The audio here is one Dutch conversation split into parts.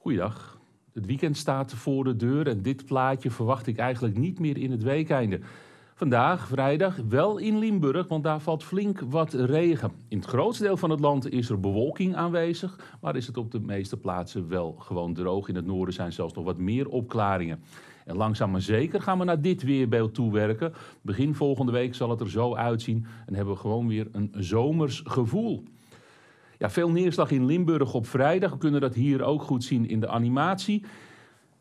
Goeiedag. Het weekend staat voor de deur en dit plaatje verwacht ik eigenlijk niet meer in het weekende. Vandaag, vrijdag, wel in Limburg, want daar valt flink wat regen. In het grootste deel van het land is er bewolking aanwezig, maar is het op de meeste plaatsen wel gewoon droog. In het noorden zijn zelfs nog wat meer opklaringen. En langzaam maar zeker gaan we naar dit weerbeeld toewerken. Begin volgende week zal het er zo uitzien en hebben we gewoon weer een zomers gevoel. Ja, veel neerslag in Limburg op vrijdag. We kunnen dat hier ook goed zien in de animatie.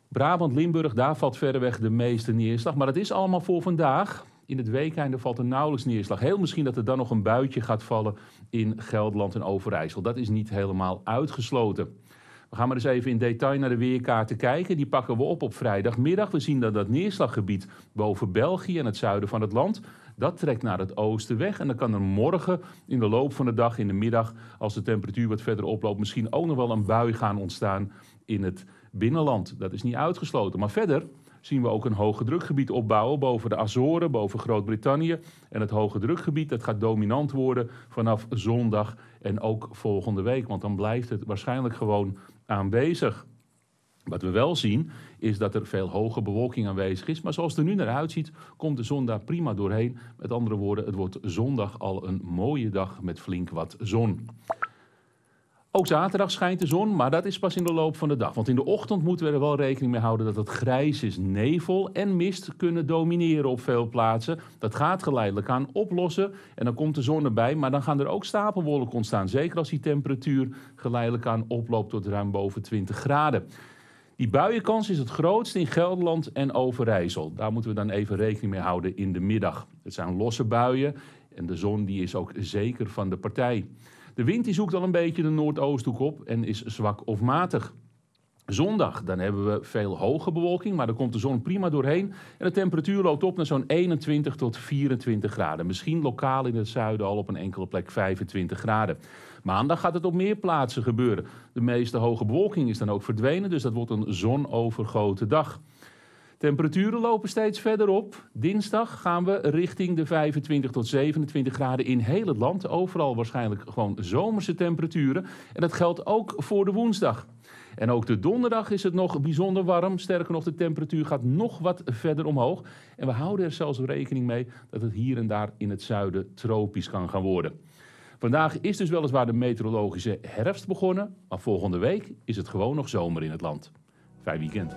Brabant, Limburg, daar valt verreweg de meeste neerslag. Maar dat is allemaal voor vandaag. In het weekende valt er nauwelijks neerslag. Heel misschien dat er dan nog een buitje gaat vallen in Gelderland en Overijssel. Dat is niet helemaal uitgesloten. We gaan maar eens even in detail naar de weerkaarten kijken. Die pakken we op op vrijdagmiddag. We zien dat dat neerslaggebied boven België en het zuiden van het land... Dat trekt naar het oosten weg. En dan kan er morgen in de loop van de dag, in de middag, als de temperatuur wat verder oploopt, misschien ook nog wel een bui gaan ontstaan in het binnenland. Dat is niet uitgesloten. Maar verder zien we ook een hoge drukgebied opbouwen boven de Azoren, boven Groot-Brittannië. En het hoge drukgebied dat gaat dominant worden vanaf zondag en ook volgende week. Want dan blijft het waarschijnlijk gewoon aanwezig. Wat we wel zien is dat er veel hoge bewolking aanwezig is. Maar zoals het er nu naar uitziet, komt de zon daar prima doorheen. Met andere woorden, het wordt zondag al een mooie dag met flink wat zon. Ook zaterdag schijnt de zon, maar dat is pas in de loop van de dag. Want in de ochtend moeten we er wel rekening mee houden dat het grijs is. Nevel en mist kunnen domineren op veel plaatsen. Dat gaat geleidelijk aan oplossen en dan komt de zon erbij. Maar dan gaan er ook stapelwolken ontstaan. Zeker als die temperatuur geleidelijk aan oploopt tot ruim boven 20 graden. Die buienkans is het grootst in Gelderland en Overijssel. Daar moeten we dan even rekening mee houden in de middag. Het zijn losse buien en de zon die is ook zeker van de partij. De wind die zoekt al een beetje de noordoosthoek op en is zwak of matig. Zondag, dan hebben we veel hoge bewolking, maar dan komt de zon prima doorheen. En de temperatuur loopt op naar zo'n 21 tot 24 graden. Misschien lokaal in het zuiden al op een enkele plek 25 graden. Maandag gaat het op meer plaatsen gebeuren. De meeste hoge bewolking is dan ook verdwenen, dus dat wordt een zonovergoten dag. Temperaturen lopen steeds verder op. Dinsdag gaan we richting de 25 tot 27 graden in heel het land. Overal waarschijnlijk gewoon zomerse temperaturen. En dat geldt ook voor de woensdag. En ook de donderdag is het nog bijzonder warm. Sterker nog, de temperatuur gaat nog wat verder omhoog. En we houden er zelfs rekening mee dat het hier en daar in het zuiden tropisch kan gaan worden. Vandaag is dus weliswaar de meteorologische herfst begonnen, maar volgende week is het gewoon nog zomer in het land. Fijn weekend.